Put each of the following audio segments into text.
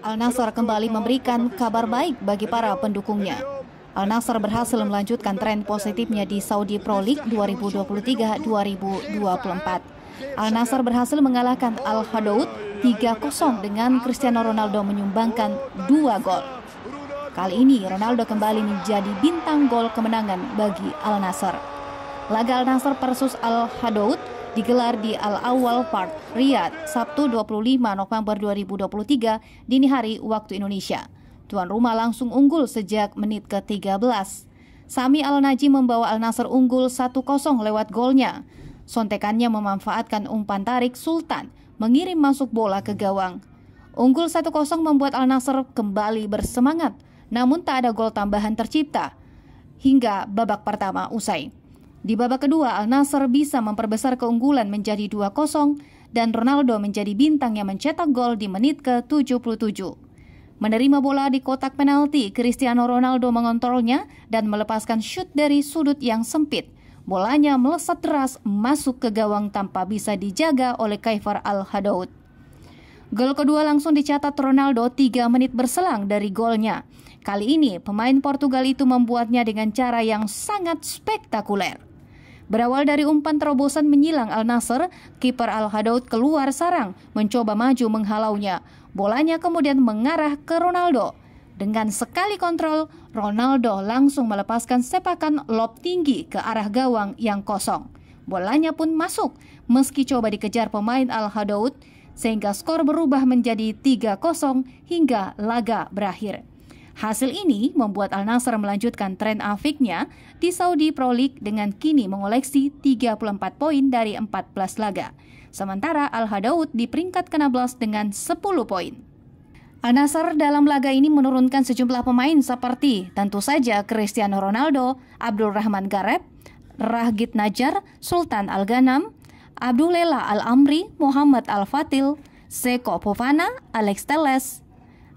Al-Nasr kembali memberikan kabar baik bagi para pendukungnya. Al-Nasr berhasil melanjutkan tren positifnya di Saudi Pro League 2023-2024. Al-Nasr berhasil mengalahkan al Hadoud 3-0 dengan Cristiano Ronaldo menyumbangkan 2 gol. Kali ini Ronaldo kembali menjadi bintang gol kemenangan bagi Al-Nasr. Laga Al-Nasr versus al Hadoud digelar di al Awal Park, Riyadh, Sabtu 25 November 2023, dini hari waktu Indonesia. Tuan rumah langsung unggul sejak menit ke-13. Sami Al-Naji membawa Al-Nasr unggul 1-0 lewat golnya. Sontekannya memanfaatkan umpan tarik Sultan mengirim masuk bola ke gawang. Unggul 1-0 membuat Al-Nasr kembali bersemangat, namun tak ada gol tambahan tercipta hingga babak pertama usai. Di babak kedua, Al nasser bisa memperbesar keunggulan menjadi 2-0 dan Ronaldo menjadi bintang yang mencetak gol di menit ke-77. Menerima bola di kotak penalti, Cristiano Ronaldo mengontrolnya dan melepaskan shoot dari sudut yang sempit. Bolanya melesat deras masuk ke gawang tanpa bisa dijaga oleh Kaifar al hadoud Gol kedua langsung dicatat Ronaldo 3 menit berselang dari golnya. Kali ini, pemain Portugal itu membuatnya dengan cara yang sangat spektakuler. Berawal dari umpan terobosan menyilang Al Nasr, kiper Al Hadaud keluar sarang mencoba maju menghalaunya. Bolanya kemudian mengarah ke Ronaldo. Dengan sekali kontrol, Ronaldo langsung melepaskan sepakan lob tinggi ke arah gawang yang kosong. Bolanya pun masuk, meski coba dikejar pemain Al-Hadaud, sehingga skor berubah menjadi 3-0 hingga laga berakhir. Hasil ini membuat Al Nassr melanjutkan tren afiknya di Saudi Pro League dengan kini mengoleksi 34 poin dari 14 laga. Sementara Al Hadaud di peringkat ke-16 dengan 10 poin. Al Nasr dalam laga ini menurunkan sejumlah pemain seperti tentu saja Cristiano Ronaldo, Abdul Rahman Gareb, Rahgit Najar, Sultan Al-Ghanam, Lela Al-Amri, Muhammad Al-Fatil, Seko Povana, Alex Teles,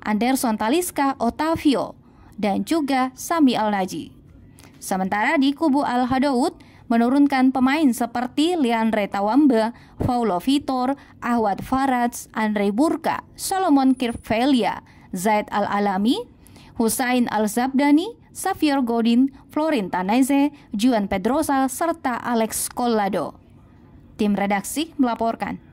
Anderson Taliska Otavio, dan juga Sami Alnaji. Sementara di kubu al hadoud menurunkan pemain seperti Leandre Tawamba, Paulo Vitor, Ahwat Faraj, Andre Burka, Solomon Kirvelia, Zaid Al-Alami, Husain Al-Zabdani, Xavier Godin, Florin Tanaize, Juan Pedrosa, serta Alex Collado. Tim redaksi melaporkan.